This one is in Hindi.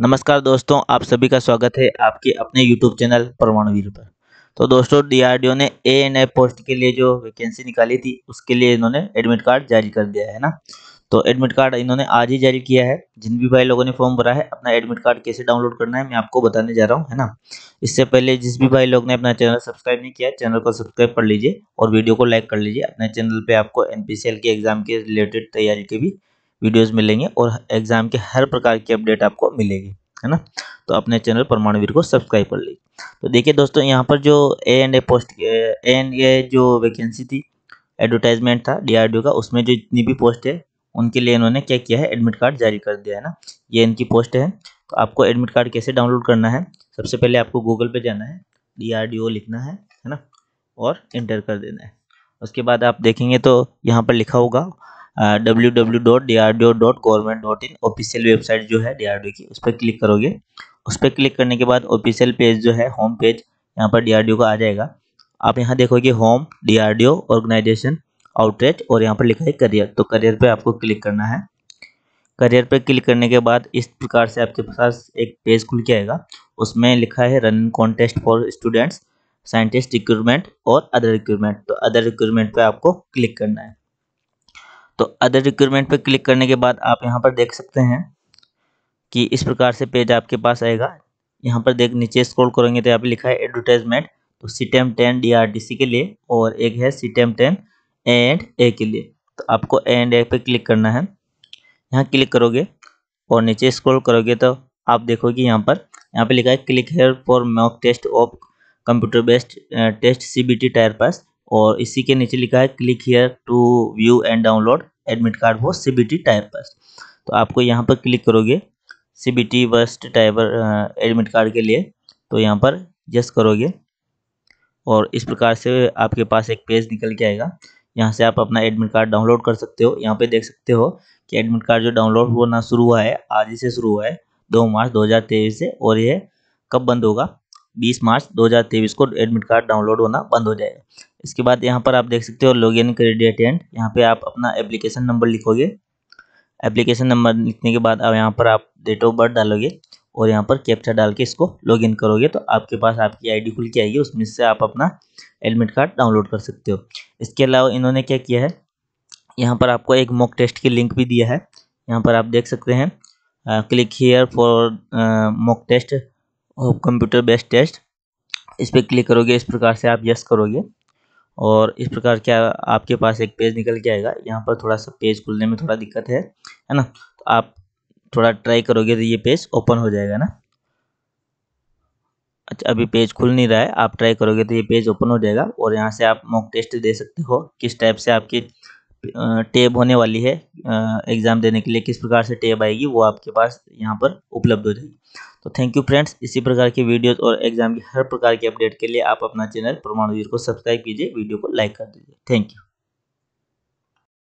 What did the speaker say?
नमस्कार दोस्तों आप सभी का स्वागत है आपके अपने यूट्यूब चैनल परमाणुवीर पर तो दोस्तों डीआरडीओ ने ए एन एफ पोस्ट के लिए जो वैकेंसी निकाली थी उसके लिए इन्होंने एडमिट कार्ड जारी कर दिया है ना तो एडमिट कार्ड इन्होंने आज ही जारी किया है जिन भी भाई लोगों ने फॉर्म भरा है अपना एडमिट कार्ड कैसे डाउनलोड करना है मैं आपको बताने जा रहा हूँ है ना इससे पहले जिस भी भाई लोग ने अपना चैनल सब्सक्राइब नहीं किया चैनल को सब्सक्राइब कर लीजिए और वीडियो को लाइक कर लीजिए अपने चैनल पर आपको एन के एग्जाम के रिलेटेड तैयारी के भी वीडियोस मिलेंगे और एग्जाम के हर प्रकार की अपडेट आपको मिलेगी है ना तो अपने चैनल परमाणुवीर को सब्सक्राइब कर लीजिए तो देखिए दोस्तों यहाँ पर जो A and A post A and A जो वैकेंसी थी एडवर्टाइजमेंट था डी का उसमें जो जितनी भी पोस्ट है उनके लिए इन्होंने क्या किया है एडमिट कार्ड जारी कर दिया है ना ये इनकी पोस्ट है तो आपको एडमिट कार्ड कैसे डाउनलोड करना है सबसे पहले आपको गूगल पे जाना है डी लिखना है है ना और इंटर कर देना है उसके बाद आप देखेंगे तो यहाँ पर लिखा होगा W W dot D R D O dot government dot in official website जो है डी आर डी की उस पर क्लिक करोगे उस पर क्लिक करने के बाद ऑफिशियल पेज जो है होम पेज यहाँ पर डी आर डी ओ का आ जाएगा आप यहाँ देखोगे home D R D O organisation outreach और यहाँ पर लिखा है करियर तो करियर पर आपको क्लिक करना है करियर पर क्लिक करने के बाद इस प्रकार से आपके पास एक पेज खुल के आएगा उसमें लिखा है run contest for students scientist recruitment और अदर रिक्रूटमेंट तो अदर रिक्रूटमेंट पे आपको क्लिक करना है तो अदर रिक्वायरमेंट पर क्लिक करने के बाद आप यहाँ पर देख सकते हैं कि इस प्रकार से पेज आपके पास आएगा यहाँ पर देख नीचे स्क्रॉल करेंगे तो यहाँ पर लिखा है एडवर्टाइजमेंट तो टेम टेन डी के लिए और एक है टेम टेन एंड ए के लिए तो आपको एंड ए पे क्लिक करना है यहाँ क्लिक करोगे और नीचे स्क्रॉल करोगे तो आप देखोगे यहाँ पर यहाँ पे लिखा है click here for mock test of computer based test T tier pass और इसी के नीचे लिखा है click here to view and download admit card वो C B T type based तो आपको यहाँ पर क्लिक करोगे C B T based type admit card के लिए तो यहाँ पर यस करोगे और इस प्रकार से आपके पास एक पेज निकल के आएगा यहाँ से आप अपना एडमिट कार्ड डाउनलोड कर सकते हो यहाँ पे देख सकते हो कि एडमिट कार्ड जो डाउनलोड होना शुरू हुआ है आज ही से शुरू हुआ है दो मार्च 2023 से और यह कब बंद होगा बीस मार्च दो को एडमिट कार्ड डाउनलोड होना बंद हो जाएगा इसके बाद यहाँ पर आप देख सकते हो लॉग इन क्रेडिट एंड यहाँ पर आप अपना एप्लीकेशन नंबर लिखोगे एप्लीकेशन नंबर लिखने के बाद अब यहाँ पर आप डेट ऑफ बर्थ डालोगे और यहाँ पर कैप्चा डाल के इसको लॉगिन करोगे तो आपके पास आपकी आईडी खुल के आएगी उसमें से आप अपना एडमिट कार्ड डाउनलोड कर सकते हो इसके अलावा इन्होंने क्या किया है यहाँ पर आपको एक मॉक टेस्ट की लिंक भी दिया है यहाँ पर आप देख सकते हैं click here for mock test और कंप्यूटर बेस्ड टेस्ट इस पर क्लिक करोगे इस प्रकार से आप यस करोगे और इस प्रकार क्या आपके पास एक पेज निकल के आएगा यहाँ पर थोड़ा सा पेज खुलने में थोड़ा दिक्कत है है ना तो आप थोड़ा ट्राई करोगे तो ये पेज ओपन हो जाएगा ना अच्छा अभी पेज खुल नहीं रहा है आप ट्राई करोगे तो ये पेज ओपन हो जाएगा और यहाँ से आप मॉक टेस्ट दे सकते हो किस टाइप से आपकी टेब होने वाली है एग्ज़ाम देने के लिए किस प्रकार से टेब आएगी वो आपके पास यहाँ पर उपलब्ध हो जाएगी तो थैंक यू फ्रेंड्स इसी प्रकार की वीडियोस और एग्जाम की हर प्रकार की अपडेट के लिए आप अपना चैनल प्रमाणवीर को सब्सक्राइब कीजिए वीडियो को लाइक कर दीजिए थैंक यू